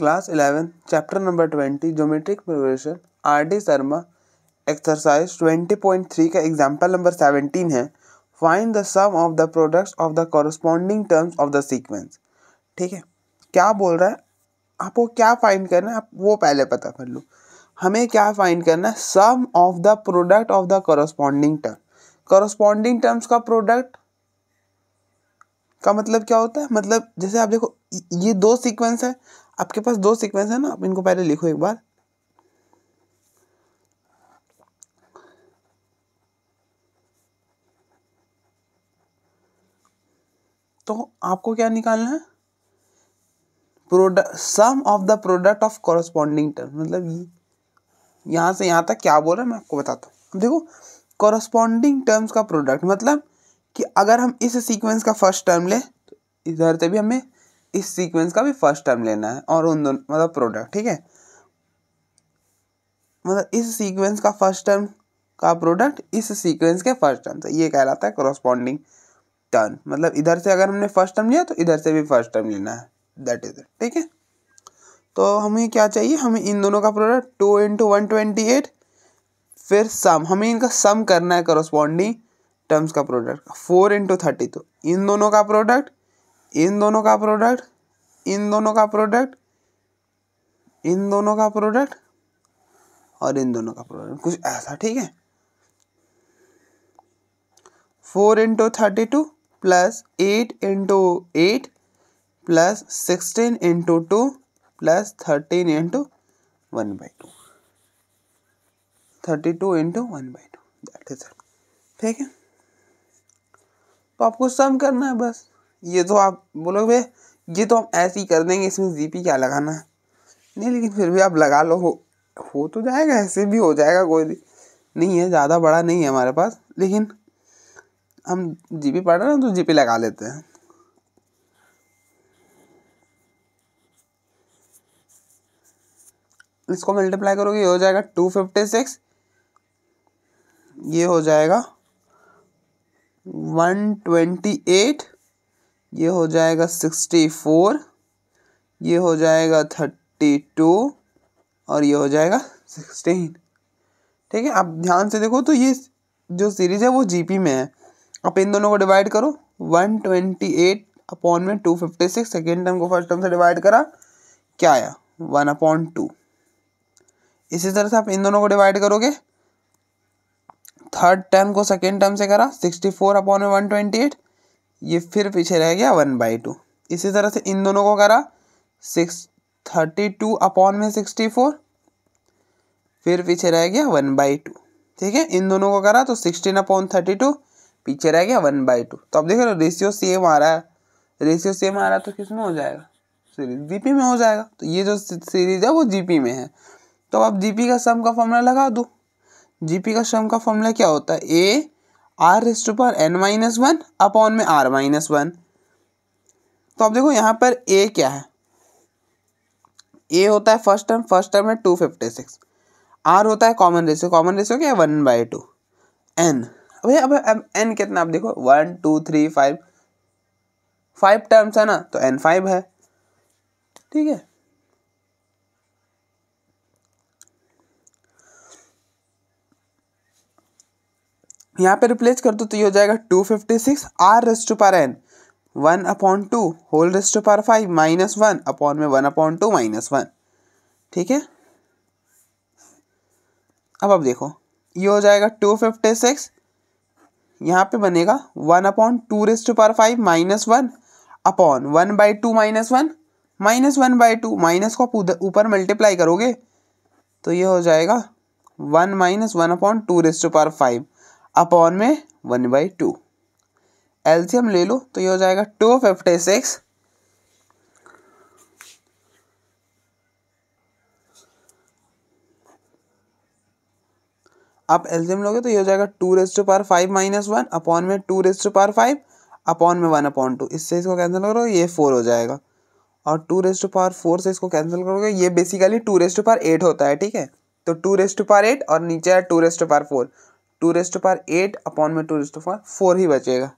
class eleven chapter number twenty geometric progression R D Sharma exercise twenty point three का example number seventeen है find the sum of the products of the corresponding terms of the sequence ठीक है क्या बोल रहा है आपको क्या फाइंड करना है आप वो पहले पता कर लो हमें क्या फाइंड करना है sum of the product of the corresponding term corresponding terms का प्रोडक्ट का मतलब क्या होता है मतलब जैसे आप देखो ये दो सीक्वेंस है आपके पास दो सीक्वेंस है ना आप इनको पहले लिखो एक बार तो आपको क्या निकालना है product sum of the product of corresponding term मतलब यहां से यहां तक क्या बोल रहा है मैं आपको बताता हूँ देखो कॉरस्पॉन्डिंग टर्म्स का प्रोडक्ट मतलब कि अगर हम इस सीक्वेंस का फर्स्ट टर्म ले तो इधर से भी हमें इस सीक्वेंस का भी फर्स्ट टर्म लेना है और उन दोनों मतलब प्रोडक्ट ठीक है मतलब इस सीक्वेंस का फर्स्ट टर्म का प्रोडक्ट इस सीक्वेंस के फर्स्ट टर्म से ये कहलाता है क्रोस्पॉन्डिंग टर्न मतलब इधर से अगर हमने फर्स्ट टर्म लिया तो इधर से भी फर्स्ट टर्म लेना है दैट इज ठीक है तो हमें क्या चाहिए हमें इन दोनों का product two into one twenty eight फिर सम हमें इनका सम करना है करस्पॉन्डिंग टर्म्स का प्रोडक्ट फोर इंटू थर्टी तो इन दोनों का प्रोडक्ट इन दोनों का प्रोडक्ट इन दोनों का प्रोडक्ट इन दोनों का प्रोडक्ट और इन दोनों का प्रोडक्ट कुछ ऐसा ठीक है four into thirty two plus eight into eight plus sixteen into two plus thirteen into one by two thirty two into one by two that is ठीक है तो आपको सम करना है बस ये तो आप बोलोगे ये तो हम ऐसे ही कर देंगे इसमें जी क्या लगाना है नहीं लेकिन फिर भी आप लगा लो हो हो तो जाएगा ऐसे भी हो जाएगा कोई नहीं है ज़्यादा बड़ा नहीं है हमारे पास लेकिन हम जी पी पढ़ रहे हैं तो जी लगा लेते हैं इसको मल्टीप्लाई करोगे ये हो जाएगा टू फिफ्टी सिक्स ये हो जाएगा वन ट्वेंटी एट ये हो जाएगा सिक्सटी फोर ये हो जाएगा थर्टी टू और ये हो जाएगा सिक्सटीन ठीक है आप ध्यान से देखो तो ये जो सीरीज़ है वो जीपी में है आप इन दोनों को डिवाइड करो वन ट्वेंटी एट अपॉन में two fifty six second term को फर्स्ट टर्म से डिवाइड करा क्या आया वन अपॉन टू इसी तरह से आप इन दोनों को डिवाइड करोगे थर्ड टर्म को सेकेंड टर्म से करा सिक्सटी फोर अपॉन में वन ट्वेंटी एट ये फिर पीछे रह गया वन बाई टू इसी तरह से इन दोनों को करा सिक्स थर्टी टू अपॉन में सिक्सटी फोर फिर पीछे रह गया वन बाई टू ठीक है इन दोनों को करा तो सिक्सटीन अपॉन थर्टी टू पीछे रह गया वन बाई टू तो अब देख रहे हो रेशियो सेम आ रहा है रेशियो सेम आ रहा है तो किस में हो जाएगा सीरीज जीपी में हो जाएगा तो ये जो सीरीज है वो जीपी में है तो अब जीपी का सम का फॉर्मूला लगा दो जीपी का सम का फॉर्मूला क्या होता है A R raised power N minus one upon में आर माइनस वन तो आप देखो यहाँ पर ए क्या है ए होता है फर्स्ट टर्म फर्स्ट टर्म है टू फिफ्टी सिक्स आर होता है कॉमन रेशियो कॉमन रेशियो क्या है वन बाई टू एन भैया अब अब एन कितना आप देखो one two three five five terms है ना तो एन फाइव है ठीक है यहाँ पे रिप्लेस कर दो तो ये हो जाएगा two fifty six R raise to power N one upon two whole raise to power five minus one upon में one upon two minus one ठीक है अब अब देखो ये हो जाएगा टू फिफ्टी सिक्स यहाँ पे बनेगा one upon two raise to power five minus one upon one by two minus one minus one by two minus को आप ऊपर मल्टीप्लाई करोगे तो ये हो जाएगा one minus one upon two raise to power five upon में one by two एल्सियम ले लो तो ये हो जाएगा टू फिफ्टी सिक्स आप एल्सियम लोगे तो ये हो जाएगा two raise to power five minus one upon में two raise to power five upon में वन अपॉन टू इससे इसको कैंसिल करो ये फोर हो जाएगा और two raise to power four से इसको कैंसिल करोगे ये basically two raise to power eight होता है ठीक है तो two raise to power eight और नीचे है two raise to power four two raised power eight upon में टू रेस्ट पर फोर ही बचेगा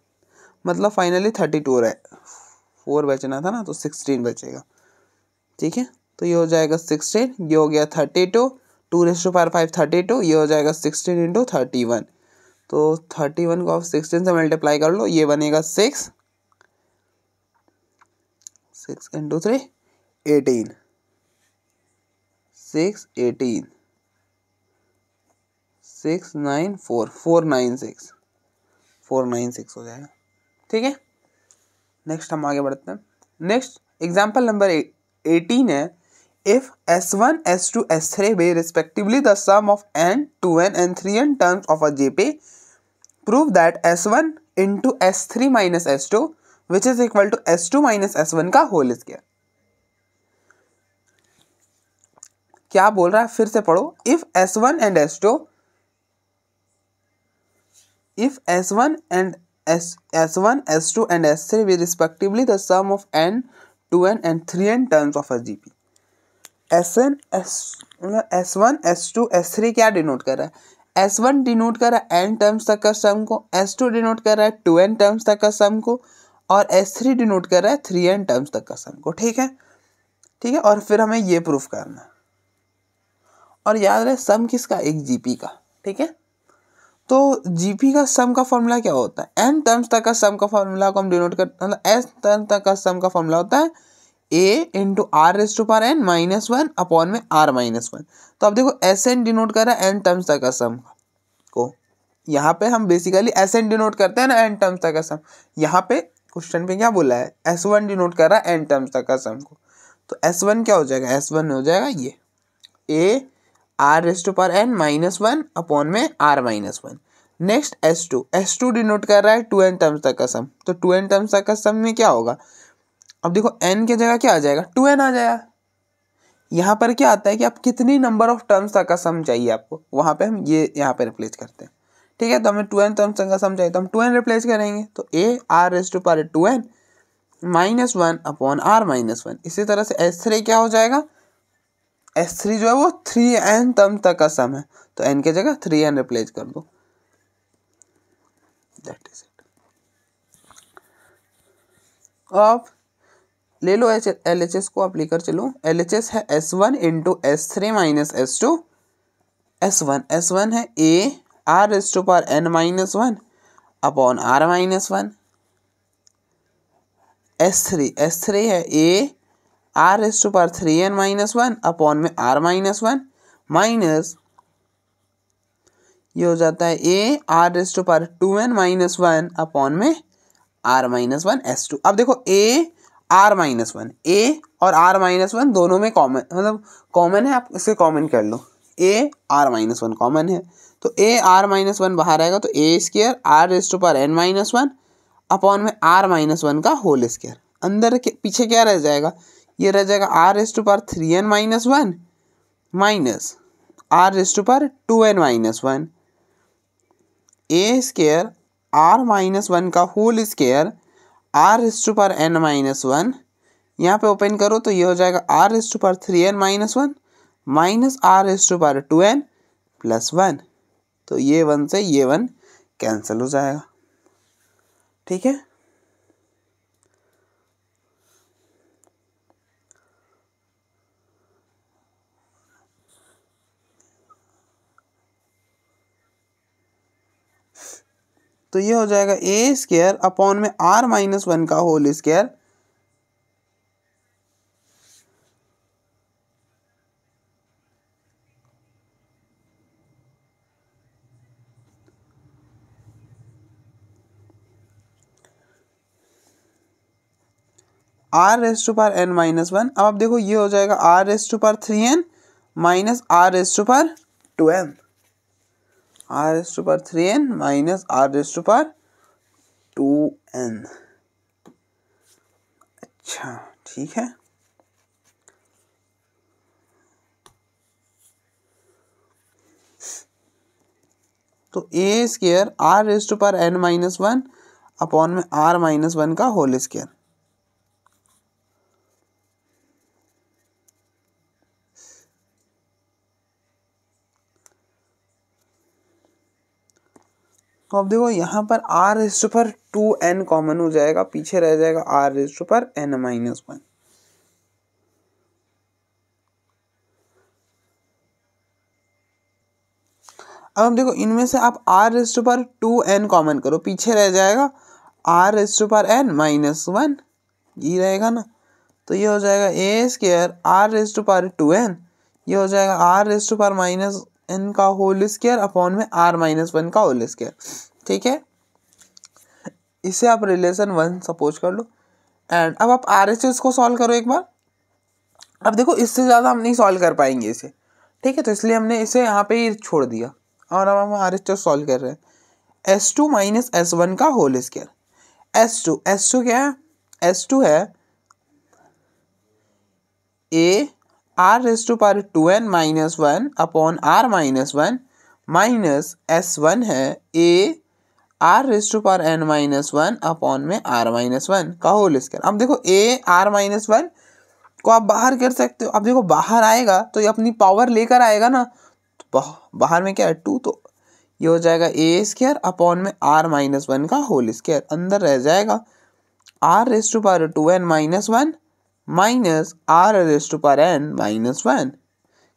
मतलब फाइनली थर्टी टू रहे फोर बचना था ना तो सिक्सटीन बचेगा ठीक है तो ये हो जाएगा सिक्सटीन ये हो गया thirty two two raised power five thirty two ये हो जाएगा सिक्सटीन इंटू थर्टी वन तो थर्टी वन को आप सिक्सटीन से मल्टीप्लाई कर लो ये बनेगा six six into three eighteen six eighteen six nine four four nine six four nine six हो जाएगा ठीक है नेक्स्ट हम आगे बढ़ते हैं नेक्स्ट एग्जाम्पल नंबर एटीन है if s1 s2 s3 be respectively the sum of n 2n and 3n terms of a jp prove that s1 into s3 minus s2 which is equal to s2 minus s1 का whole square क्या बोल रहा है फिर से पढ़ो if s1 and s2 If S1 and S, S1, S2 and S3 be respectively the sum of n, 2n and 3n terms of S S Sn, S, S1, S2, S3 क्या denote कर रहा है S one denote कर रहा है n terms तक का सम को एस टू डिनोट कर रहा है टू एन टर्म्स तक का सम को और एस थ्री डिनोट कर रहा है थ्री एन टर्म्स तक का सम को ठीक है ठीक है और फिर हमें ये प्रूफ करना और याद रहे सम किसका एक जीपी का ठीक है तो जी पी का सम का फॉर्मूला क्या होता है एन टर्म्स तक का सम का फॉर्मूला को हम डिनोट कर मतलब एस टर्म तक का सम का फॉर्मूला होता है A into R raise to power N minus one upon में आर माइनस वन तो अब देखो एस एन डिनोट कर रहा है एन टर्म्स तक का सम को यहाँ पे हम बेसिकली एस एन डिनोट करते हैं ना एन टर्म्स तक का सम यहाँ पे क्वेश्चन पे क्या बोला है एस वन डिनोट कर रहा है एन टर्म्स तक का सम को तो एस वन क्या हो जाएगा एस वन हो जाएगा ये A are raise to power N minus one upon में are minus one next S two S two denote कर रहा है टू एन टर्म्स तक का सम तो टू एन टर्म्स तक का सम में क्या होगा अब देखो एन की जगह क्या आ जाएगा टू एन आ जाएगा यहाँ पर क्या आता है कि आप कितनी नंबर ऑफ टर्म्स तक का सम चाहिए आपको वहाँ पे हम ये यहाँ पे रिप्लेस करते हैं ठीक है तो हमें टू एन टर्म्स तक का सम चाहिए तो हम टू एन रिप्लेस करेंगे तो A are raise to power two N minus one upon are minus one इसी तरह से एस थ्री क्या हो जाएगा एस थ्री जो है वो थ्री एन तम तक का सम है तो एन की जगह थ्री एन रिप्लेस कर दो दैट इज इट अब ले लो एच एल एच एस को आप लेकर चलो एल एच एस है S one into S three minus S two S one S one है A R S to power N minus one upon are minus one S three S three है A R S to power three N minus one upon में are minus one minus ये हो जाता है A R S to power two N minus one upon में are minus one S two अब देखो A R minus one A और R minus one दोनों में कॉमन मतलब कॉमन है आप इसे कॉमन कर लो A R minus one common है तो ए आर माइनस वन बाहर आएगा तो ए square R S to power N minus one upon में आर माइनस वन का होल स्केयर अंदर के पीछे क्या रह जाएगा ये रह जाएगा R to power three N minus one minus R to power two N minus one A square R minus one का whole square R to power N minus one यहाँ पे ओपन करो तो ये हो जाएगा R to power three N minus one minus R to power two N plus one तो ये वन से ये वन कैंसिल हो जाएगा ठीक है तो ये हो जाएगा ए स्केयर अपॉन में आर माइनस वन का whole square r raise to power N minus one अब आप देखो ये हो जाएगा r raise to power three N minus r raise to power two n r S to power three N minus r S to power two n अच्छा ठीक है तो ए square R S to power N minus one upon में are minus one का whole square तो अब देखो यहाँ पर r raised power two n common हो जाएगा पीछे रह जाएगा r raised power N minus one अब देखो इनमें से आप r raised power two n common करो पीछे रह जाएगा r raised power N minus one ये रहेगा ना तो ये हो जाएगा a square r raised power two n ये हो जाएगा r raised power minus n का होल स्केयर अपॉन में आर माइनस वन का होल स्केयर ठीक है इसे आप रिलेशन वन सपोज कर लो एंड अब आप आर एच एस को सॉल्व करो एक बार अब देखो इससे ज़्यादा हम नहीं सॉल्व कर पाएंगे इसे ठीक है तो इसलिए हमने इसे यहाँ पे ही छोड़ दिया और अब हम आर एच एस सॉल्व कर रहे हैं s two minus s one का whole square s two S two क्या है एस टू है A R raise to power two N minus one upon are minus one minus s one है A R raise to power n minus one upon में are minus one का whole square अब देखो A R minus one को आप बाहर कर सकते हो अब देखो बाहर आएगा तो ये अपनी पावर लेकर आएगा ना तो बाहर में क्या है टू तो ये हो जाएगा ए स्क्वायर अपॉन में आर माइनस वन का होल स्क्वायर अंदर रह जाएगा r raise to power two N minus one minus r raise to power N minus one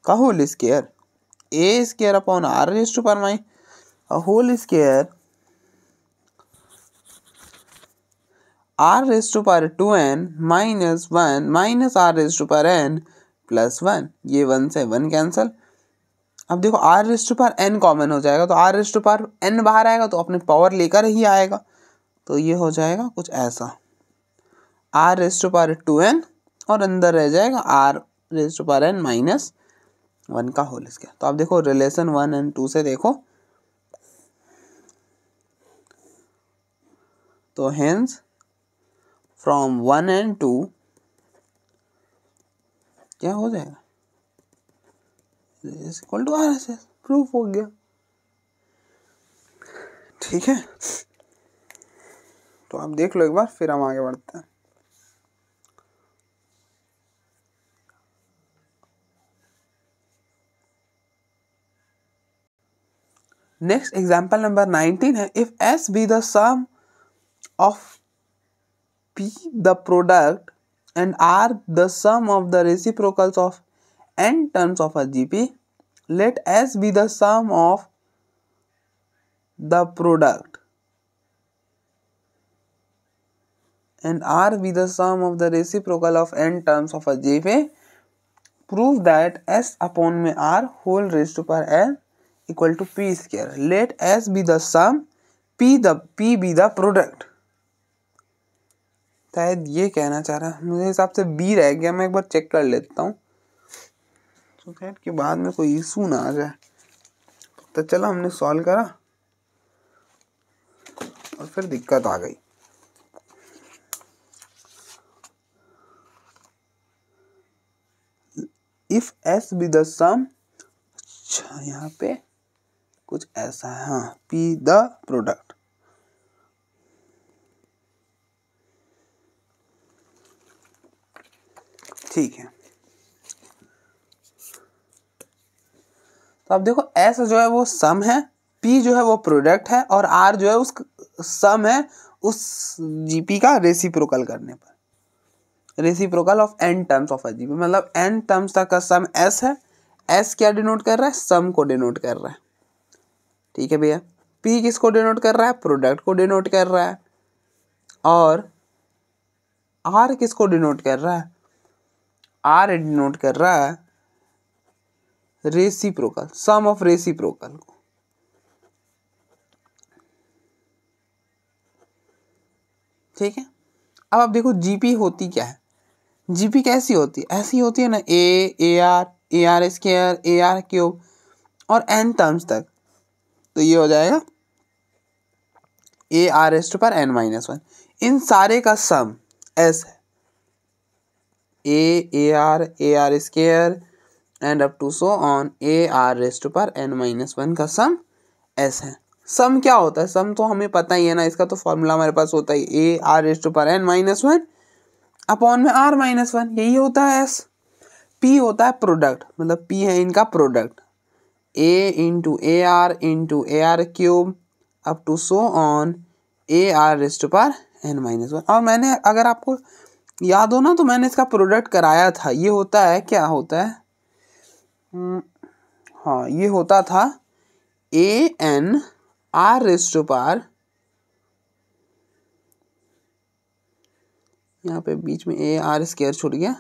का whole square a square upon r raise to power minus whole square r raise to power two N minus one minus r raise to power n plus one ये one से one cancel अब देखो are raise to power n common हो जाएगा तो r raise to power n बाहर आएगा तो अपने पावर लेकर ही आएगा तो ये हो जाएगा कुछ ऐसा r raise to power two n और अंदर रह जाएगा r raise to power n minus one का होल स्क्वायर तो आप देखो रिलेशन वन एंड टू से देखो तो hence from one and two क्या हो जाएगा equal to R S S proof हो गया ठीक है तो आप देख लो एक बार फिर हम आगे बढ़ते हैं नेक्स्ट एग्जाम्पल नंबर नाइनटीन है if s be the sum of p the product and r the sum of the reciprocals of n terms of a G P let s be the sum of the product and r be the sum of the reciprocal of n terms of a G P prove that s upon में r whole raised power n equal to p square late s be the sum p the p be the product शायद ये कहना चाह रहा है मुझे हिसाब से बी रह गया मैं एक बार चेक कर लेता हूँ तो so के बाद में कोई इशू ना आ जाए तो चलो हमने सॉल्व करा और फिर दिक्कत आ गई if s be the sum अच्छा यहाँ पे कुछ ऐसा है पी द प्रोडक्ट ठीक है तो आप देखो एस जो है वो सम है पी जो है वो प्रोडक्ट है और आर जो है उस सम है उस जीपी का रेसिप्रोकल करने पर reciprocal of n terms of GP मतलब एन टर्म्स तक का सम एस है एस क्या डिनोट कर रहा है सम को डिनोट कर रहा है ठीक है भैया पी किसको डिनोट कर रहा है प्रोडक्ट को डिनोट कर रहा है और आर किसको डिनोट कर रहा है आर डिनोट कर रहा है रेसी प्रोकल सम ऑफ रेसी प्रोकल को ठीक है अब आप देखो जीपी होती क्या है जीपी कैसी होती है ऐसी होती है ना a a r a r square a r cube और एन टर्म्स तक तो ये हो जाएगा a R S to power N minus one इन सारे का सम एस है a a r a r square and up to so on a R S to power N minus one का सम एस है सम क्या होता है सम तो हमें पता ही है ना इसका तो फॉर्मूला हमारे पास होता है A R S to power N minus one upon में आर माइनस वन यही होता है एस पी होता है प्रोडक्ट मतलब पी है इनका product a into a r into a r cube up to so on a are raised power power N minus one और मैंने अगर आपको याद हो ना तो मैंने इसका प्रोडक्ट कराया था ये होता है क्या होता है hmm, हाँ ये होता था A N r raised power पार यहाँ पे बीच में ए आर स्केयर छूट गया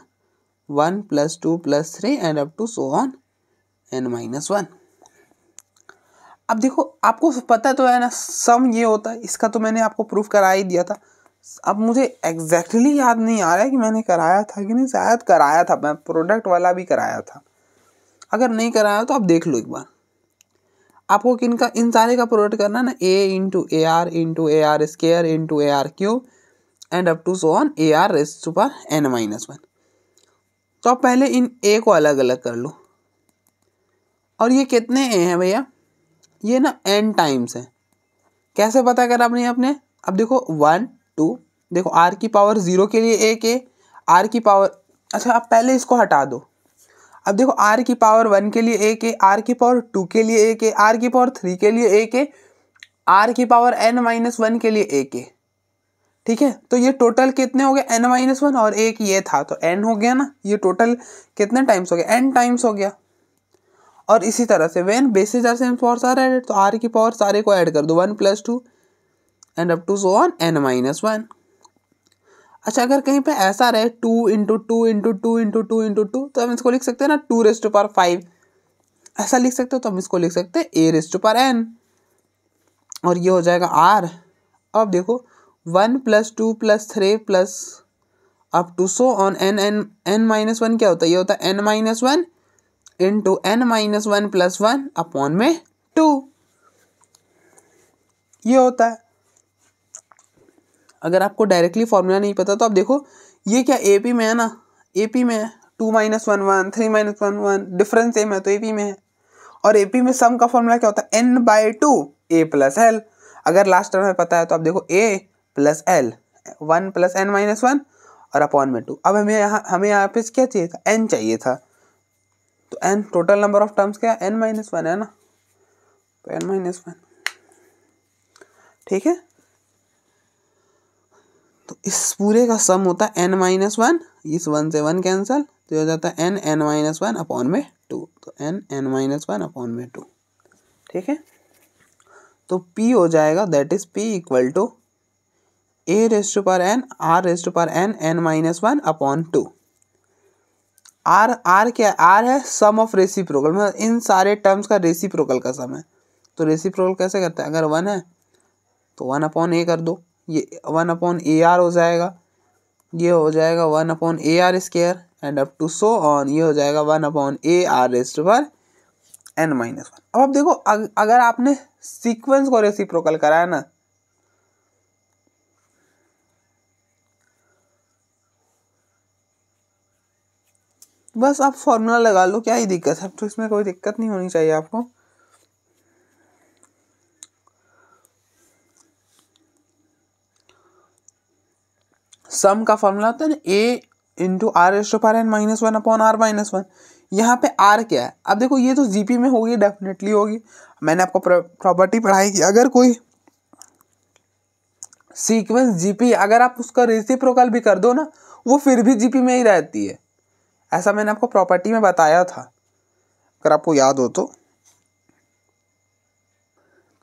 one plus two plus three and up to so on n minus one अब देखो आपको पता तो है ना सम ये होता है इसका तो मैंने आपको प्रूफ करा ही दिया था अब मुझे एग्जैक्टली exactly याद नहीं आ रहा है कि मैंने कराया था कि नहीं शायद कराया था मैं प्रोडक्ट वाला भी कराया था अगर नहीं कराया तो आप देख लो एक बार आपको किन का इन सारे का प्रोडक्ट करना ना a into a r into a r square into a r cube and up to so on a are raise super n minus one तो आप पहले इन ए को अलग अलग कर लो और ये कितने ए हैं भैया ये ना एन टाइम्स है कैसे पता करा अपने आपने अब देखो वन टू देखो आर की पावर ज़ीरो के लिए एक है आर की पावर अच्छा आप पहले इसको हटा दो अब देखो आर की पावर वन के लिए एक है आर की पावर टू के लिए एक है आर की पावर थ्री के लिए एक है आर की पावर एन माइनस वन के लिए एक है ठीक है तो ये टोटल कितने हो गए एन माइनस वन और एक ये था तो एन हो गया ना ये टोटल कितने टाइम्स हो गया एन टाइम्स हो गया और इसी तरह से when bases are same powers are added तो आर की पावर सारे को ऐड कर दो one plus two and up to so on n minus one अच्छा अगर कहीं पे ऐसा रहे two into two into two into two into two तो हम इसको लिख सकते हैं ना टू रेस्ट पार फाइव ऐसा लिख सकते हो तो हम इसको लिख सकते हैं ए रेस्ट पार एन और ये हो जाएगा आर अब देखो one plus two plus three plus up to so on n n n minus one क्या होता है ये होता है n minus one into n minus one plus one upon में टू ये होता है अगर आपको डायरेक्टली फॉर्मूला नहीं पता तो आप देखो ये क्या ए पी में है ना ए पी में है two minus one one three minus one one difference same है तो ए पी में है और ए पी में सम का फॉर्मूला क्या होता है n by two a plus l अगर लास्ट टर्म में पता है तो आप देखो a plus l one plus n minus one और अपॉन में टू अब हमें यहाँ हमें यहाँ पे क्या चाहिए था एन चाहिए था तो n total number of terms क्या एन माइनस वन है ना तो एन माइनस वन ठीक है तो इस पूरे का सम होता है एन माइनस वन इस वन से वन कैंसिल तो हो जाता है n n minus one upon में टू तो n n minus one upon में टू ठीक है तो पी हो जाएगा that is p equal to a raised power n r raised power n n minus one upon two r r क्या है आर है सम ऑफ रेसी प्रोकल मतलब इन सारे टर्म्स का रेसी प्रोकल का सम है तो रेसी प्रोकल कैसे करते हैं अगर वन है तो वन अपॉन ए कर दो ये वन अपॉन ए आर हो जाएगा ये हो जाएगा one upon a r square and up to so on ये हो जाएगा one upon a are raised power N minus one अब आप देखो अगर आपने सीक्वेंस को रेसी प्रोकल कराया ना बस आप फॉर्मूला लगा लो क्या ही दिक्कत है तो इसमें कोई दिक्कत नहीं होनी चाहिए आपको सम का फॉर्मूला होता है ना a into r S to power N minus one upon are minus one यहाँ पे आर क्या है अब देखो ये तो जीपी में होगी डेफिनेटली होगी मैंने आपको प्रॉपर्टी पढ़ाई की अगर कोई सीक्वेंस जीपी अगर आप उसका रेसिप्रोकल भी कर दो ना वो फिर भी जीपी में ही रहती है ऐसा मैंने आपको प्रॉपर्टी में बताया था अगर आपको याद हो तो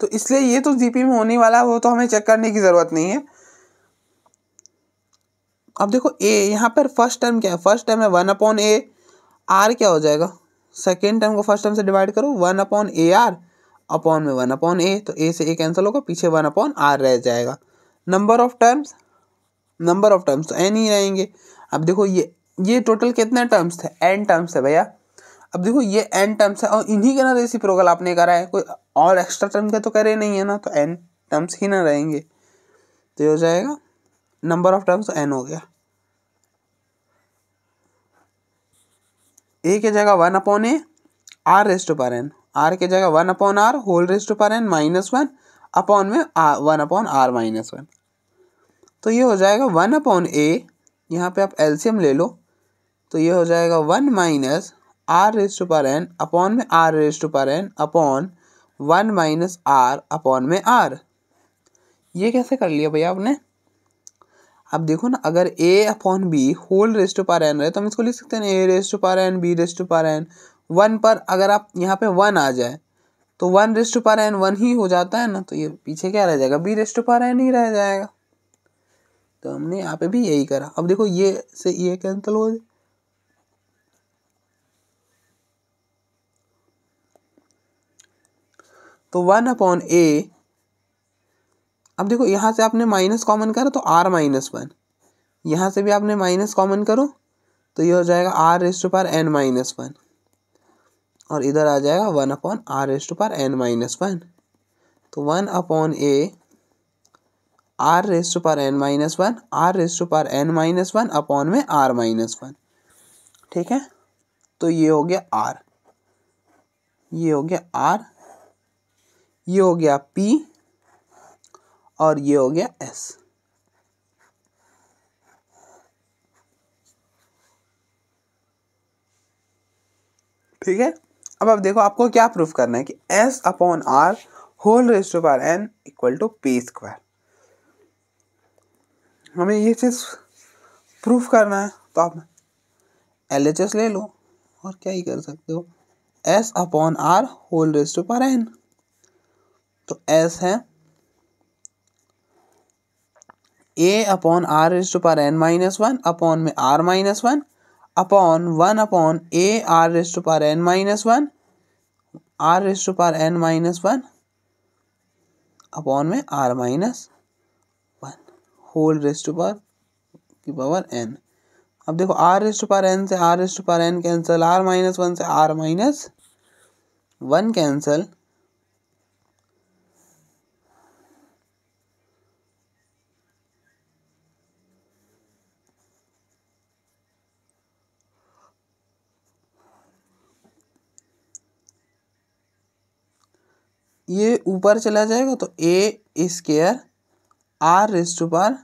तो इसलिए ये तो जीपी में होने वाला वो तो हमें चेक करने की ज़रूरत नहीं है अब देखो ए यहाँ पर फर्स्ट टर्म क्या है फर्स्ट टर्म है वन अपॉन ए आर क्या हो जाएगा सेकेंड टर्म को फर्स्ट टर्म से डिवाइड करो one upon a r upon में वन अपॉन ए तो ए से ए कैंसिल होगा पीछे वन अपॉन आर रह जाएगा number of terms number of terms तो एन ही रहेंगे अब देखो ये ये टोटल कितने टर्म्स थे एन टर्म्स है भैया अब देखो ये एन टर्म्स है और इन्हीं के ना रेसी प्रोगल आपने करा है कोई और एक्स्ट्रा टर्म का तो करे नहीं है ना तो एन टर्म्स ही ना रहेंगे तो ये हो जाएगा नंबर ऑफ टर्म्स एन हो गया ए के जगह one upon a are raised power n r के जगह one upon r whole raised power N minus one upon में one upon are minus one तो ये हो जाएगा वन अपॉन ए यहाँ पे आप एल्शियम ले लो तो ये हो जाएगा one minus r raise to power n upon में r raise to power n upon one minus r upon में आर ये कैसे कर लिया भैया आपने अब देखो ना अगर a upon b whole raise to power n रहे तो हम इसको लिख सकते हैं a raise to power n b raise to power n one पर अगर आप यहाँ पे वन आ जाए तो one raise to power n one ही हो जाता है ना तो ये पीछे क्या रह जाएगा b raise to power n ही रह जाएगा तो हमने यहाँ पे भी यही करा अब देखो ये से ये कैंसिल हो जाए तो वन अपॉन ए अब देखो यहाँ से आपने माइनस कॉमन करा तो आर माइनस वन यहाँ से भी आपने माइनस कॉमन करो तो ये हो जाएगा r raised power N minus one और इधर आ जाएगा one upon r raised power N minus one तो one upon a are raised power N minus one r raised power N minus one upon में आर माइनस वन ठीक है तो ये हो गया आर ये हो गया आर ये हो गया पी और ये हो गया एस ठीक है अब आप देखो आपको क्या प्रूफ करना है कि s upon r whole raise to power n equal to p square हमें ये चीज़ प्रूफ करना है तो आप एल एच एस ले लो और क्या ही कर सकते हो S upon r whole raise to power n तो एस है a upon r is to power N minus one upon में are minus one upon one upon a r is to power N minus one r is to power N minus one upon में are minus one whole raise to power की power n अब देखो r is to power n से r is to power n cancel r minus one से r minus one cancel ये ऊपर चला जाएगा तो ए square r raised power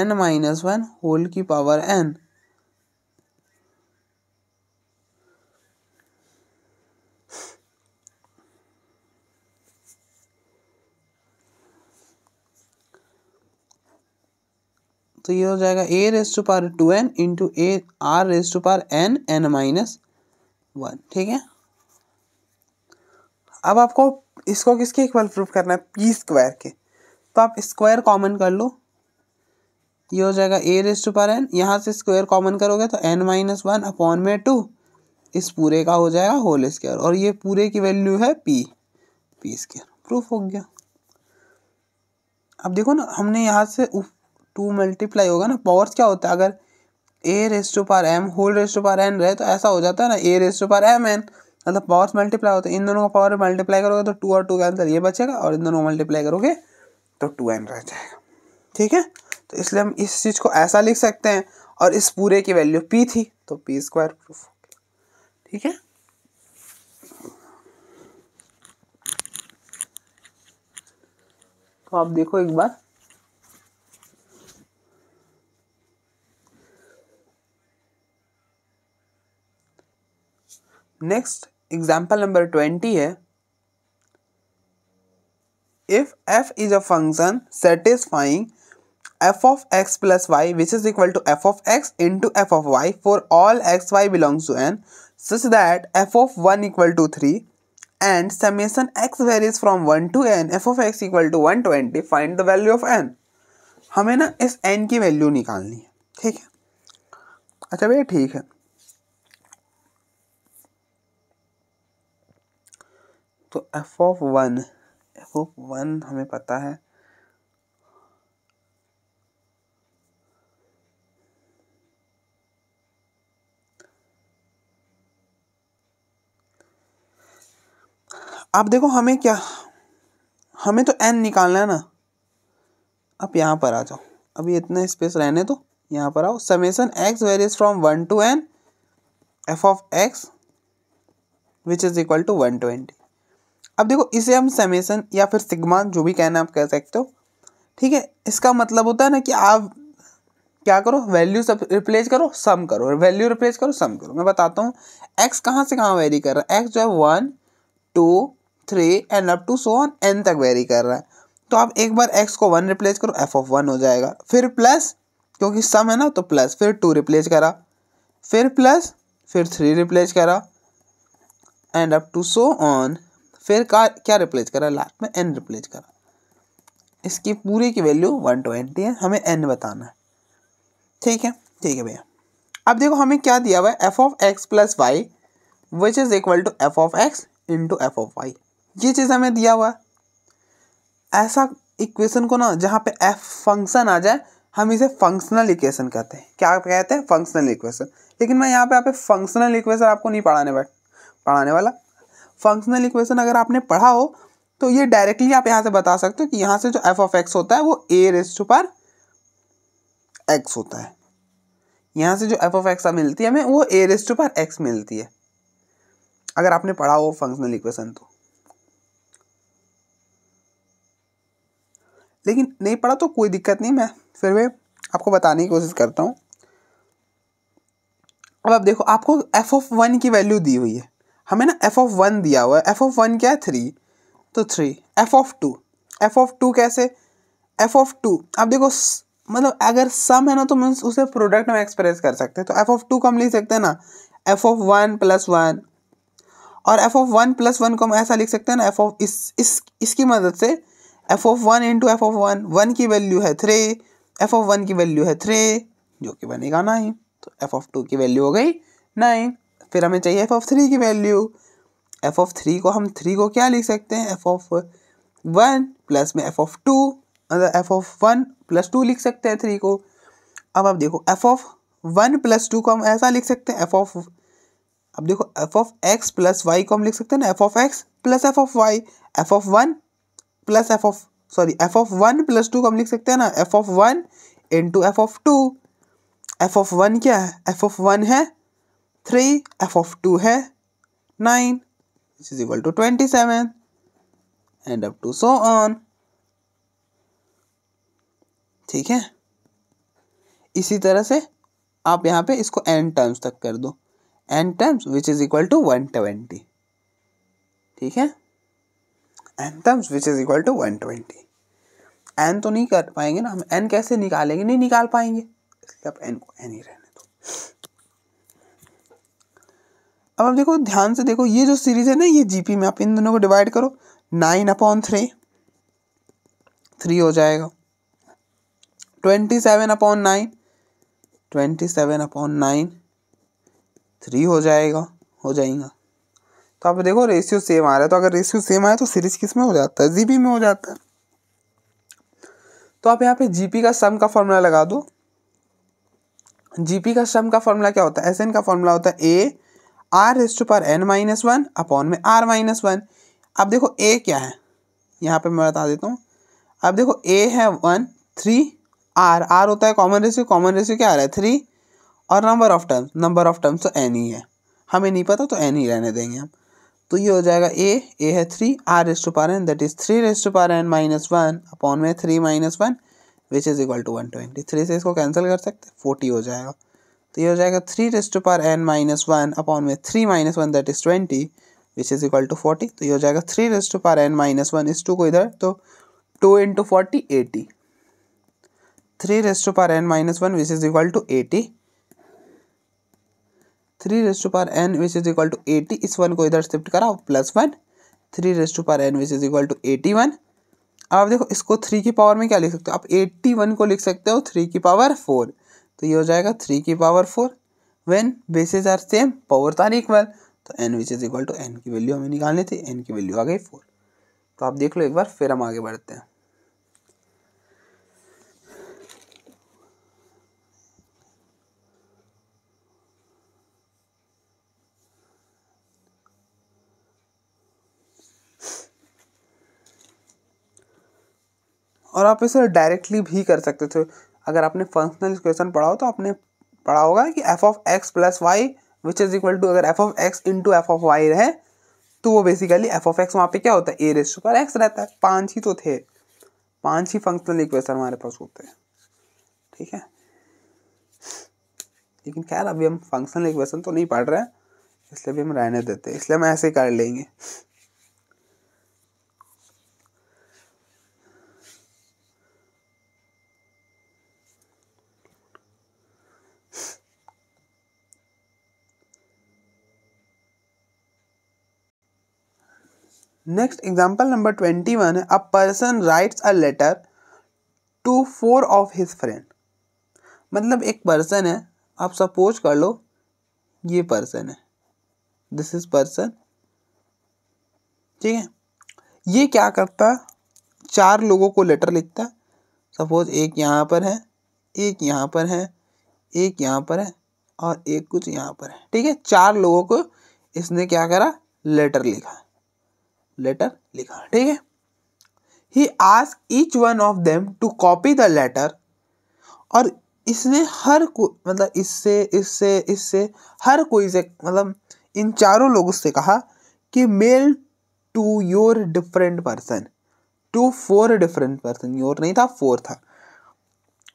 N minus one whole की पावर एन तो ये हो जाएगा a raised to two n into a are raised power n n minus one ठीक है अब आपको इसको किसके इक्वल प्रूफ करना है पी स्क्वायर के तो आप स्क्वायर कॉमन कर लो ये हो जाएगा a raise to power n यहाँ से स्क्वायर कॉमन करोगे तो एन माइनस वन अपॉन में टू इस पूरे का हो जाएगा होल स्क्वायर और ये पूरे की वैल्यू है पी पी स्क्वायर प्रूफ हो गया अब देखो ना हमने यहाँ से टू मल्टीप्लाई होगा ना पावर्स क्या होता है अगर a raise to m whole raise to n रहे तो ऐसा हो जाता है ना a raise to m n मतलब पावर्स मल्टीप्लाई होते हैं इन दोनों का पावर मल्टीप्लाई करोगे तो टू और टू का आंसर ये बचेगा और इन दोनों मल्टीप्लाई करोगे तो टू एन रह जाएगा ठीक है तो इसलिए हम इस चीज़ को ऐसा लिख सकते हैं और इस पूरे की वैल्यू पी थी तो पी स्क्वायर प्रूफ हो गया ठीक है तो आप देखो एक बार नेक्स्ट एग्जाम्पल नंबर ट्वेंटी है if f is a function satisfying f of x plus y which is equal to f of x into f of y for all x y belongs to n such that f of one equal to three and summation x varies from one to n f of x equal to one twenty find the value of n हमें ना इस N की value निकालनी है ठीक है अच्छा भैया ठीक है तो f of one f of one हमें पता है आप देखो हमें क्या हमें तो एन निकालना है ना आप यहाँ पर आ जाओ अभी इतना स्पेस रहने तो यहाँ पर आओ summation x varies from one to n f of x which is equal to one twenty अब देखो इसे हम समेसन या फिर सिग्मा जो भी कहना आप कह सकते हो ठीक है इसका मतलब होता है ना कि आप क्या करो वैल्यू सब रिप्लेस करो सम करो वैल्यू रिप्लेस करो सम करो मैं बताता हूँ एक्स कहाँ से कहाँ वेरी कर रहा है एक्स जो है one two three and up to so on n तक वेरी कर रहा है तो आप एक बार एक्स को वन रिप्लेस करो एफ ऑफ वन हो जाएगा फिर प्लस क्योंकि सम है ना तो प्लस फिर टू रिप्लेस करा फिर प्लस फिर थ्री रिप्लेस करा and up to so on फिर का क्या रिप्लेस करा लास्ट में एन रिप्लेस करा इसकी पूरी की वैल्यू वन ट्वेंटी है हमें एन बताना है ठीक है ठीक है भैया अब देखो हमें क्या दिया हुआ है f of x plus y which is equal to f of x into f of y ये चीज़ हमें दिया हुआ है ऐसा इक्वेशन को ना जहाँ पे एफ फंक्शन आ जाए हम इसे फंक्शनल इक्वेशन कहते हैं क्या कहते हैं फंक्शनल इक्वेशन लेकिन मैं यहाँ पे यहाँ पे फंक्शनल इक्वेशन आपको नहीं पढ़ाने बैठ पढ़ाने वाला फंक्शनल इक्वेशन अगर आपने पढ़ा हो तो ये डायरेक्टली आप यहाँ से बता सकते हो कि यहाँ से जो एफ ऑफ एक्स होता है वो ए रेस्ट पर एक्स होता है यहाँ से जो एफ ऑफ एक्स मिलती है हमें वो ए रेस्ट पर एक्स मिलती है अगर आपने पढ़ा हो फंक्शनल इक्वेशन तो लेकिन नहीं पढ़ा तो कोई दिक्कत नहीं मैं फिर भी आपको बताने की कोशिश करता हूँ अब आप देखो आपको एफ ऑफ वन की वैल्यू दी हुई है हमें ना एफ ऑफ वन दिया हुआ है एफ ऑफ वन क्या है थ्री तो three f of two f of two कैसे एफ ऑफ टू आप देखो मतलब अगर सम है ना तो मीन्स उसे प्रोडक्ट में एक्सप्रेस कर सकते हैं तो एफ ऑफ टू को हम लिख सकते हैं ना f of one plus one और f of one plus one को हम ऐसा लिख सकते हैं ना एफ ऑफ इस इस इसकी मदद से f of one into f of one one की वैल्यू है थ्री एफ ऑफ वन की वैल्यू है थ्री जो कि बनेगा नाइन तो एफ ऑफ टू की वैल्यू हो गई नाइन फिर हमें चाहिए एफ़ ऑफ थ्री की वैल्यू एफ़ ऑफ थ्री को हम थ्री को क्या लिख सकते हैं एफ़ ऑफ वन प्लस में एफ़ ऑफ टू मतलब f of one plus two लिख सकते हैं थ्री को अब आप देखो f of one plus two को हम ऐसा लिख सकते हैं एफ़ ऑफ अब देखो f of x plus y को हम लिख सकते हैं ना f of x plus f of y f of one plus f of sorry f of one plus two को हम लिख सकते हैं ना f of one into f of two f of one क्या है एफ़ ऑफ वन है three f of two है nine this is equal to twenty seven and up to so on ठीक है इसी तरह से आप यहाँ पे इसको एन टर्म्स तक कर दो n terms which is equal to one twenty ठीक है n terms which is equal to one twenty n तो नहीं कर पाएंगे ना हम एन कैसे निकालेंगे नहीं निकाल पाएंगे इसलिए आप एन को एन ही रहने दो अब आप देखो ध्यान से देखो ये जो सीरीज है ना ये जीपी में आप इन दोनों को डिवाइड करो नाइन अपॉन थ्री थ्री हो जाएगा twenty seven upon nine twenty seven upon nine three हो जाएगा हो जाएगा तो आप देखो रेशियो सेम आ रहा है तो अगर रेशियो सेम आया तो सीरीज किस में हो जाता है जीपी में हो जाता है तो आप यहाँ पे जीपी का सम का फॉर्मूला लगा दो जीपी का सम का फॉर्मूला क्या होता है एस का फॉर्मूला होता है A R raised to power N minus one upon में आर माइनस वन अब देखो ए क्या है यहाँ पे मैं बता देता हूँ अब देखो ए है वन थ्री आर आर होता है कॉमन रेसियो कॉमन रेसियो क्या आ रहा है थ्री और number of terms number of terms तो एन ही है हमें नहीं पता तो एन ही रहने देंगे हम तो ये हो जाएगा ए ए है three r raised to power n that is three raised to power N minus one upon में three minus one which is equal to one twenty three से इसको कैंसिल कर सकते फोर्टी हो जाएगा तो ये हो जाएगा three raise to power N minus one upon में three minus one that is twenty which is equal to forty तो ये हो जाएगा three raise to power N minus one इस टू को इधर तो two into forty eighty three raise to power N minus one which is equal to eighty three raise to power n which is equal to eighty इस one को इधर shift कराओ plus one three raise to power n which is equal to eighty one अब देखो इसको three की power में क्या लिख सकते हो आप एट्टी वन को लिख सकते हो थ्री की पावर फोर तो ये हो जाएगा थ्री की power four when bases are same powers are equal तो n which is equal to n की वैल्यू हमें निकालनी थी एन की वैल्यू आ गई फोर तो आप देख लो एक बार फिर हम आगे बढ़ते हैं और आप इसे डायरेक्टली भी कर सकते थे अगर आपने फंक्शनल इक्वेशन पढ़ा हो तो आपने पढ़ा होगा कि f of x plus y which is equal to अगर f of x into f of y रहे तो वो बेसिकली एफ ऑफ एक्स वहाँ पे क्या होता है ए रेस पर एक्स रहता है पाँच ही तो थे पाँच ही फंक्शनल इक्वेशन हमारे पास होते हैं ठीक है लेकिन खैर अभी हम फंक्शनल इक्वेशन तो नहीं पढ़ रहे हैं इसलिए भी हम रहने देते हैं इसलिए हम ऐसे ही कर लेंगे next example number twenty one है a person writes a letter to four of his friend मतलब एक पर्सन है आप सपोज कर लो ये पर्सन है दिस इज पर्सन ठीक है ये क्या करता चार लोगों को लेटर लिखता है सपोज एक यहाँ पर है एक यहाँ पर है एक यहाँ पर है और एक कुछ यहाँ पर है ठीक है चार लोगों को इसने क्या करा लेटर लिखा लेटर लिखा ठीक है he ask each one of them to copy the letter और इसने हर को मतलब इससे इससे इससे हर कोई से मतलब इन चारों लोगों से कहा कि mail to your different person to four different person your नहीं था फोर था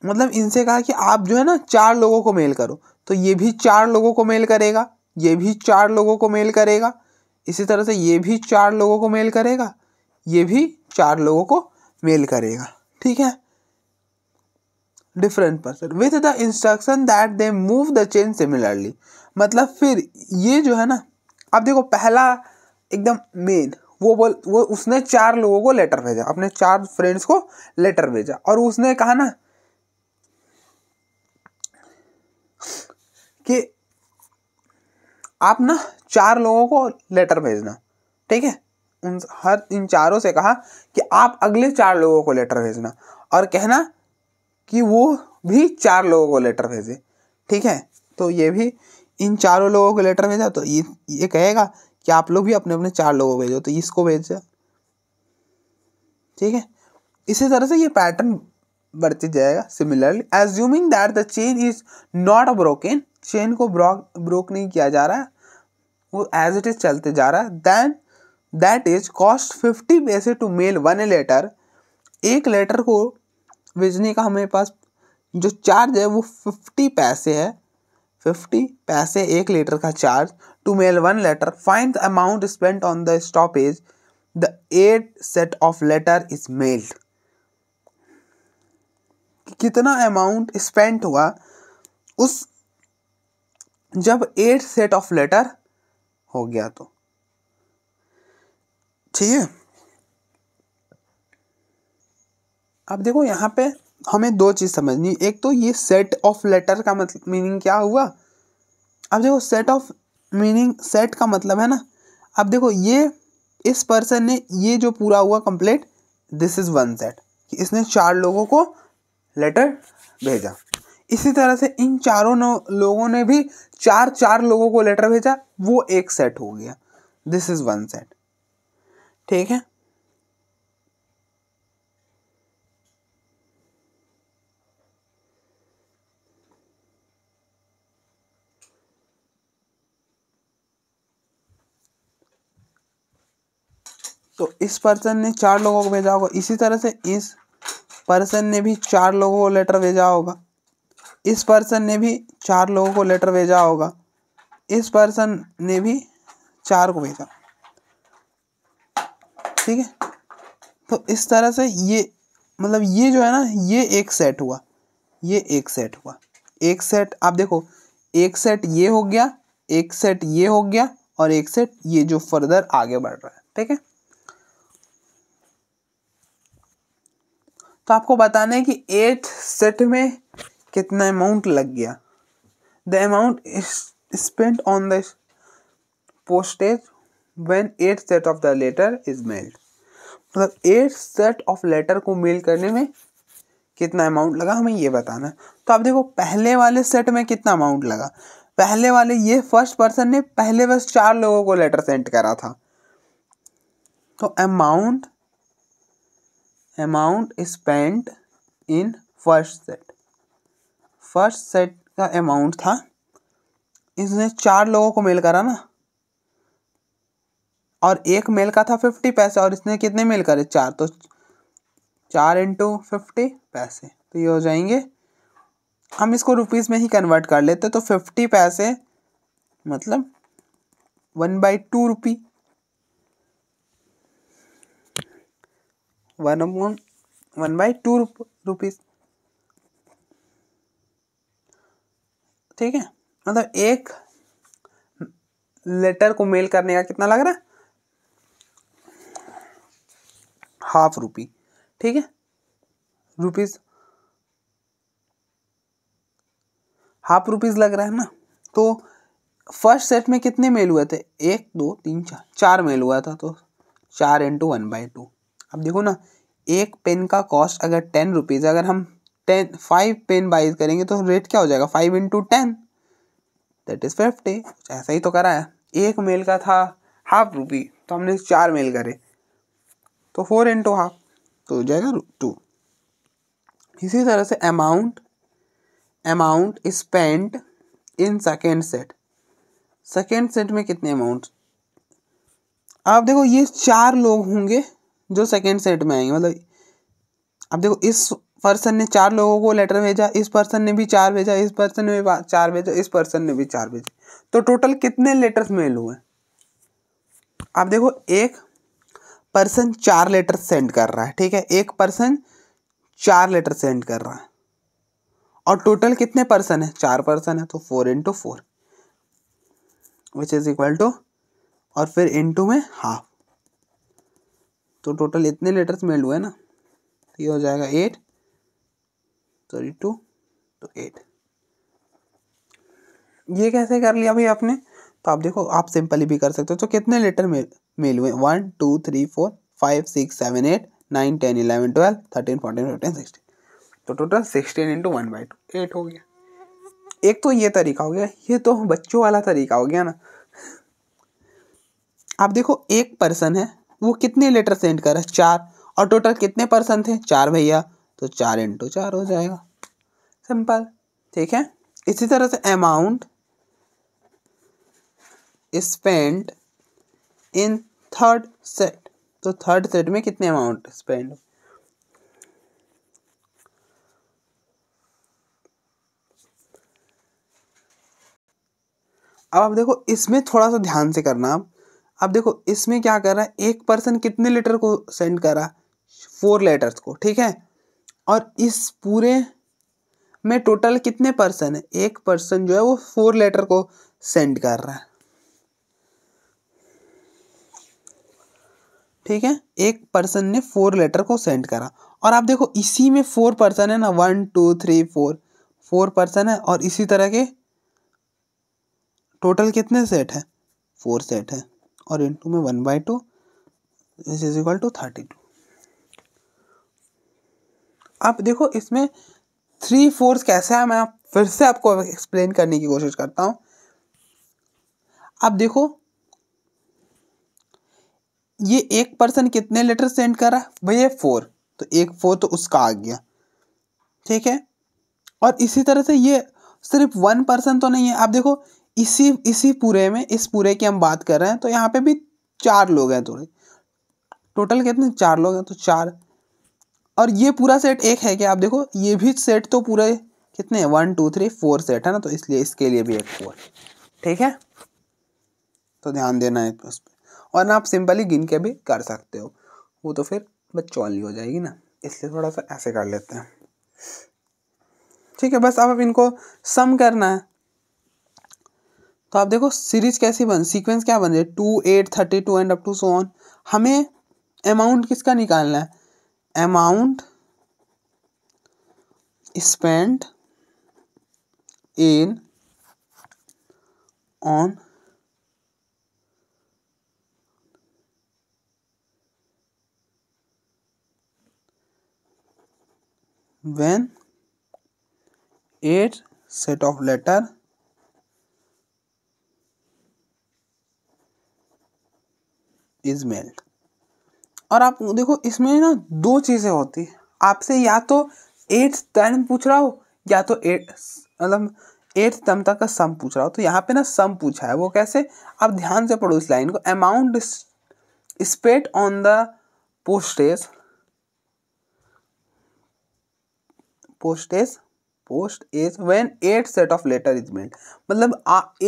मतलब इनसे कहा कि आप जो है ना चार लोगों को मेल करो तो ये भी चार लोगों को मेल करेगा ये भी चार लोगों को मेल करेगा इसी तरह से ये भी चार लोगों को मेल करेगा ये भी चार लोगों को मेल करेगा ठीक है different person with the instruction that they move the chain similarly मतलब फिर ये जो है ना अब देखो पहला एकदम मेन वो बोल वो उसने चार लोगों को लेटर भेजा अपने चार फ्रेंड्स को लेटर भेजा और उसने कहा ना कि आप ना चार लोगों को लेटर भेजना ठीक है उन हर इन चारों से कहा कि आप अगले चार लोगों को लेटर भेजना और कहना कि वो भी चार लोगों को लेटर भेजे ठीक है तो ये भी इन चारों लोगों को लेटर भेजा तो ये ये कहेगा कि आप लोग भी अपने अपने चार लोगों को भेजो तो इसको भेजा ठीक है इसी तरह से ये पैटर्न बढ़ते जाएगा similarly assuming that the chain is not broken chain को ब्रोक ब्रोक नहीं किया जा रहा है वो एज इट इज चलते जा रहा है then that is cost fifty paise to mail one letter एक लेटर को भेजने का हमारे पास जो चार्ज है वो फिफ्टी पैसे है फिफ्टी पैसे एक लेटर का charge to mail one letter find the amount spent on the stoppage the eight set of letter is mailed कितना अमाउंट स्पेंट हुआ उस जब एट सेट ऑफ लेटर हो गया तो ठीक है अब देखो यहाँ पे हमें दो चीज़ समझनी एक तो ये सेट ऑफ लेटर का मतलब मीनिंग क्या हुआ अब देखो सेट ऑफ मीनिंग सेट का मतलब है ना अब देखो ये इस पर्सन ने ये जो पूरा हुआ complete this is one set कि इसने चार लोगों को लेटर भेजा इसी तरह से इन चारों लोगों ने भी चार चार लोगों को लेटर भेजा वो एक सेट हो गया दिस इज वन सेट ठीक है तो इस पर्सन ने चार लोगों को भेजा होगा इसी तरह से इस पर्सन ने भी चार लोगों को लेटर भेजा होगा इस पर्सन ने भी चार लोगों को लेटर भेजा होगा इस पर्सन ने भी चार को भेजा ठीक है तो इस तरह से ये मतलब ये जो है ना ये एक सेट हुआ ये एक सेट हुआ एक सेट आप देखो एक सेट ये हो गया एक सेट ये हो गया और एक सेट ये जो फर्दर आगे बढ़ रहा है ठीक है तो आपको बताना है कि एट सेट में कितना अमाउंट लग गया the amount is spent on the postage when eight set of the letter is mailed मतलब एट सेट ऑफ लेटर को मेल करने में कितना अमाउंट लगा हमें ये बताना है तो आप देखो पहले वाले सेट में कितना अमाउंट लगा पहले वाले ये फर्स्ट पर्सन ने पहले बस चार लोगों को लेटर सेंड करा था तो amount amount spent in first set first set का अमाउंट था इसने चार लोगों को मेल करा ना और एक मेल का था फिफ्टी पैसे और इसने कितने मेल करे चार तो चार इंटू फिफ्टी पैसे तो ये हो जाएंगे हम इसको रुपीज़ में ही कन्वर्ट कर लेते तो फिफ्टी पैसे मतलब one by two rupee one amount one by two rupees ठीक है मतलब एक लेटर को मेल करने का कितना लग रहा है हाफ रुपी ठीक है रुपीज हाफ रुपीज लग रहा है ना तो फर्स्ट सेट में कितने मेल हुए थे एक दो तीन चार चार मेल हुआ था तो चार इंटू वन बाई टू अब देखो ना एक पेन का कॉस्ट अगर टेन रुपीज़ अगर हम टेन फाइव पेन बाइज करेंगे तो रेट क्या हो जाएगा five into ten that is fifty ऐसा ही तो करा है एक मेल का था हाफ रुपी तो हमने चार मेल करे तो फोर इंटू हाफ तो हो जाएगा टू इसी तरह से amount amount spent in second set second set में कितने अमाउंट आप देखो ये चार लोग होंगे जो सेकेंड सेट में आएंगे मतलब अब देखो इस पर्सन ने चार लोगों को लेटर भेजा इस पर्सन ने भी चार भेजा इस पर्सन ने भी चार भेजा इस पर्सन ने भी चार भेजे तो टोटल कितने लेटर्स मेल हुए आप देखो एक पर्सन चार लेटर सेंड कर रहा है ठीक है एक पर्सन चार लेटर सेंड कर रहा है और टोटल कितने पर्सन है चार पर्सन है तो four into four which is equal to और फिर इंटू में हाफ तो टोटल इतने लेटर्स मेल हुए ना तो ये हो जाएगा एट 32 तो 8 ये कैसे कर लिया भाई आपने तो आप देखो आप सिंपली भी कर सकते हो तो कितने लेटर मेल मेल हुए one two three four five six seven eight nine ten eleven twelve thirteen fourteen fifteen sixteen तो total sixteen into one by two eight हो गया एक तो ये तरीका हो गया ये तो बच्चों वाला तरीका हो गया ना आप देखो एक पर्सन है वो कितने लेटर सेंड करा चार और टोटल कितने पर्सन थे चार भैया तो चार इंटू चार हो जाएगा सिंपल ठीक है इसी तरह से amount spend in third set तो थर्ड सेट में कितने अमाउंट स्पेंड अब आप देखो इसमें थोड़ा सा ध्यान से करना आप अब देखो इसमें क्या कर रहा है एक पर्सन कितने लेटर को सेंड कर रहा है फोर लेटर्स को ठीक है और इस पूरे में टोटल कितने पर्सन है एक पर्सन जो है वो फोर लेटर को सेंड कर रहा है ठीक है एक पर्सन ने फोर लेटर को सेंड करा और आप देखो इसी में फोर पर्सन है ना one two three four four person है और इसी तरह के टोटल कितने सेट है फोर सेट है और टू में one by two is equal to thirty two आप देखो इसमें थ्री फोर्स कैसे है मैं फिर से आपको एक्सप्लेन करने की कोशिश करता हूं आप देखो ये एक पर्सन कितने लेटर सेंड कर रहा है भैया फोर तो एक फोर तो उसका आ गया ठीक है और इसी तरह से ये सिर्फ वन पर्सन तो नहीं है आप देखो इसी इसी पूरे में इस पूरे की हम बात कर रहे हैं तो यहाँ पे भी चार लोग हैं थोड़े टोटल कितने चार लोग हैं तो चार और ये पूरा सेट एक है क्या आप देखो ये भी सेट तो पूरा कितने one two three four set है ना तो इसलिए इसके लिए भी एक फोर ठीक है तो ध्यान देना है उस पर और ना आप सिंपली गिन के भी कर सकते हो वो तो फिर बस चौली हो जाएगी ना इसलिए थोड़ा सा ऐसे कर लेते हैं ठीक है बस अब आप इनको सम करना है तो आप देखो सीरीज कैसी बन सीक्वेंस क्या बन रही है two eight thirty two and up to so on हमें अमाउंट किसका निकालना है amount spent in on when eight set of letter is mailed और आप देखो इसमें ना दो चीज़ें होती हैं आपसे या तो एट्थ टेन पूछ रहा हो या तो एट मतलब एट्थ टर्म तक का सम पूछ रहा हो तो यहाँ पे ना सम पूछा है वो कैसे आप ध्यान से पढ़ो इस लाइन को amount spent on the postage postage post age when eight set of letter is made मतलब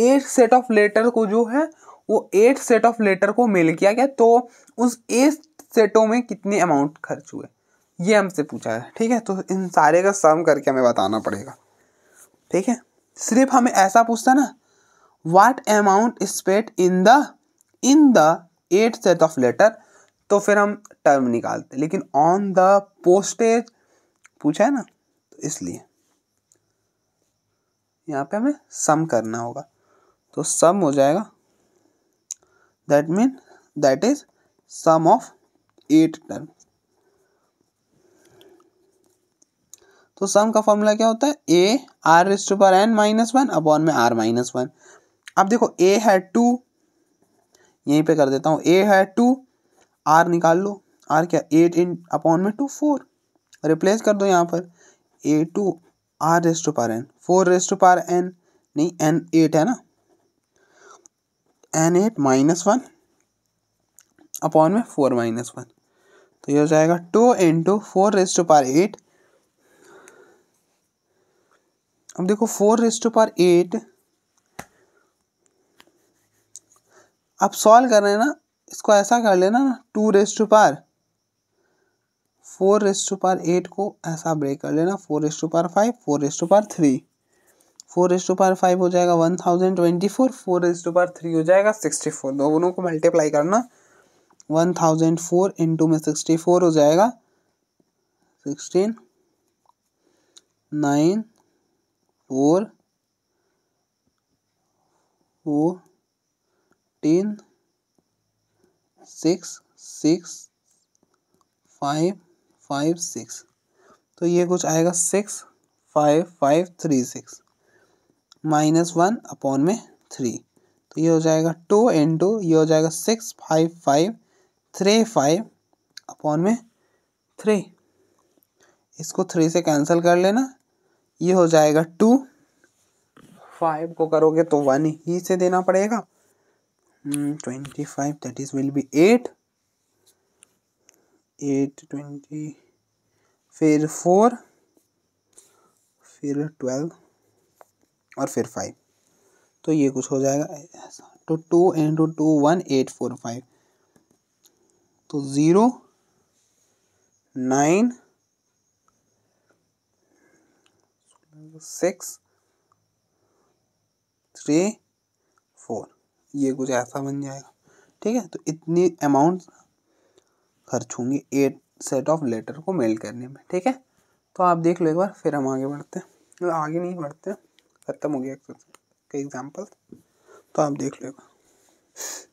एट सेट ऑफ लेटर को जो है वो एट सेट ऑफ लेटर को मेल किया गया तो उस एट सेटों में कितने अमाउंट खर्च हुए ये हमसे पूछा है ठीक है तो इन सारे का सम करके हमें बताना पड़ेगा ठीक है सिर्फ हमें ऐसा पूछता ना what amount spent in the in the eight set of letter तो फिर हम टर्म निकालते लेकिन ऑन द पोस्टेज पूछा है ना तो इसलिए यहाँ पे हमें सम करना होगा तो सम हो जाएगा that mean that is sum of eight term तो सम का फॉर्मूला क्या होता है A R raised power N minus one upon में आर माइनस वन अब देखो ए है टू यहीं पे कर देता हूँ ए है टू आर निकाल लो आर क्या एट इन अपॉन में टू फोर रिप्लेस कर दो यहाँ पर a two r raised to power n four raised to power n नहीं एन एट है ना n eight minus one upon में फोर माइनस वन तो ये हो जाएगा two into four raise to power eight अब देखो four raise to power eight आप सॉल्व कर रहे हैं ना इसको ऐसा कर लेना ना two raise to power four raise to power eight को ऐसा ब्रेक कर लेना four raise to power five four raise to power three four raise to power five हो जाएगा one thousand twenty four four raise to power three हो जाएगा sixty four दोनों को मल्टीप्लाई करना वन थाउजेंड फोर इंटू में sixty four हो जाएगा sixteen nine four fourteen six six five five six तो ये कुछ आएगा six five five three six minus one upon में थ्री तो ये हो जाएगा टू इंटू ये हो जाएगा six five five three five upon में थ्री इसको थ्री से कैंसिल कर लेना ये हो जाएगा टू फाइव को करोगे तो वन ही से देना पड़ेगा twenty five that is will be eight eight twenty फिर फोर फिर ट्वेल्व और फिर फाइव तो ये कुछ हो जाएगा two two into two one eight four five तो zero nine six three four ये कुछ ऐसा बन जाएगा ठीक है तो इतनी अमाउंट खर्च होंगे एट सेट ऑफ लेटर को मेल करने में ठीक है तो आप देख लो एक बार फिर हम आगे बढ़ते हैं आगे नहीं बढ़ते ख़त्म हो गया कई एग्जाम्पल तो आप देख लो एक बार